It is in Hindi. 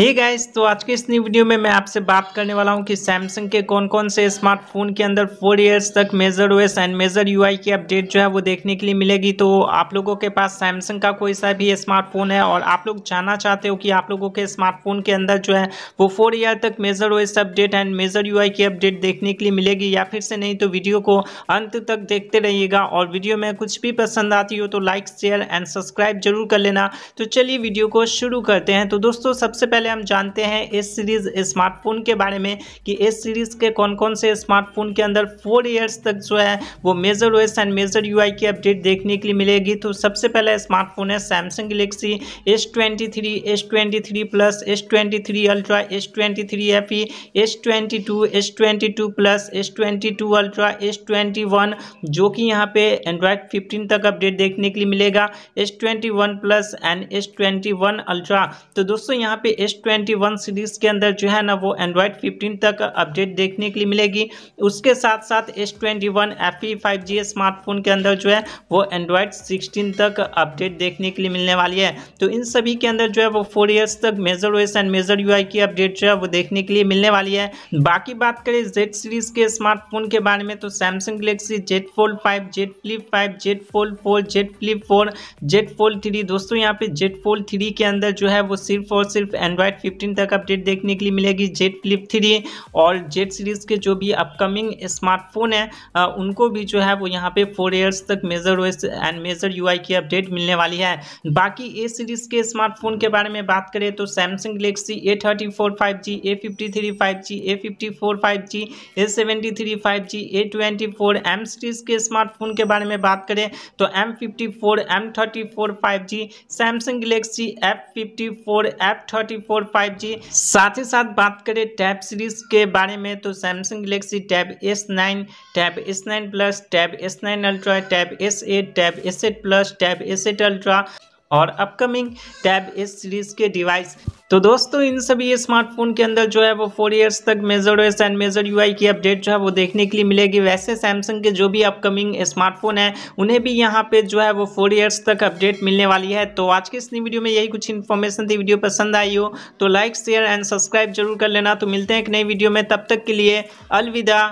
है इस तो आज के इस न्यू वीडियो में मैं आपसे बात करने वाला हूं कि सैमसंग के कौन कौन से स्मार्टफोन के अंदर फोर इयर्स तक major OS and major UI की अपडेट जो है वो देखने के लिए मिलेगी तो आप लोगों के पास सैमसंग का कोई सा भी स्मार्टफोन है और आप लोग जानना चाहते हो कि आप लोगों के स्मार्टफोन के अंदर जो है वो फोर ईयर तक major OS update and major UI की अपडेट देखने के लिए मिलेगी या फिर से नहीं तो वीडियो को अंत तक देखते रहिएगा और वीडियो में कुछ भी पसंद आती हो तो लाइक शेयर एंड सब्सक्राइब जरूर कर लेना तो चलिए वीडियो को शुरू करते हैं तो दोस्तों सबसे पहले में हम जानते हैं एस सीरीज़ स्मार्टफोन के बारे में कि एस सीरीज़ के कौन कौन से स्मार्टफोन के अंदर फोर ईयर्स तक जो है वो major OS and major UI की अपडेट देखने के लिए मिलेगी तो सबसे पहला स्मार्टफोन है Samsung Galaxy S twenty three S twenty three plus S twenty three ultra S twenty three F E S twenty two S twenty two plus S twenty two ultra S twenty one जो कि यहाँ पे एंड्रॉयड फिफ्टीन तक अपडेट देखने के लिए मिलेगा S twenty one plus and S twenty one ultra तो दोस्तों यहाँ पे एस ट्वेंटी वन सीरीज़ के अंदर जो है ना वो एंड्रॉयड फिफ्टीन तक अपडेट देखने के लिए मिलेगी उसके साथ साथ S twenty one F E five G smartphone के अंदर जो है वो एंड्रॉयड सिक्सटीन तक अपडेट देखने के लिए मिलने वाली है तो इन सभी के अंदर जो है वो फोर ईयर्स तक major OS and major UI की अपडेट जो है वो देखने के लिए मिलने वाली है बाकी बात करें जेड सीरीज़ के स्मार्टफोन के बारे में तो Samsung Galaxy Z Fold five Z Flip five Z Fold four Z Flip four Z Fold three दोस्तों यहाँ पे जेड फोल्ड थ्री के अंदर जो है वो सिर्फ और सिर्फ एंड्रॉइड एंड्रॉयड फिफ्टीन तक अपडेट देखने के लिए मिलेगी जेड फ्लिप थ्री और जेड सीरीज़ के जो भी अपकमिंग स्मार्टफोन है आ, उनको भी जो है वो यहाँ पे फोर ईयर्स तक major OS and major UI की अपडेट मिलने वाली है बाकी ए सीरीज़ के स्मार्टफोन के बारे में बात करें तो Samsung Galaxy A thirty four five G A fifty three five G A fifty four five G A seventy three five G A twenty four M series के स्मार्टफोन के बारे में बात करें तो M fifty four M thirty four five G Samsung Galaxy F fifty four F thirty four five G साथ ही साथ बात करें टैब सीरीज के बारे में तो Samsung Galaxy Tab S nine Tab S nine plus Tab S nine ultra Tab S eight Tab S eight plus Tab S eight ultra और अपकमिंग टैब एस सीरीज के डिवाइस तो दोस्तों इन सभी स्मार्टफोन के अंदर जो है वो फोर ईयर्स तक major OS and major UI की अपडेट जो है वो देखने के लिए मिलेगी वैसे सैमसंग के जो भी अपकमिंग स्मार्टफोन है उन्हें भी यहाँ पे जो है वो फोर ईयर्स तक अपडेट मिलने वाली है तो आज की इस वीडियो में यही कुछ इन्फॉर्मेशन थी वीडियो पसंद आई हो तो लाइक शेयर एंड सब्सक्राइब जरूर कर लेना तो मिलते हैं एक नई वीडियो में तब तक के लिए अलविदा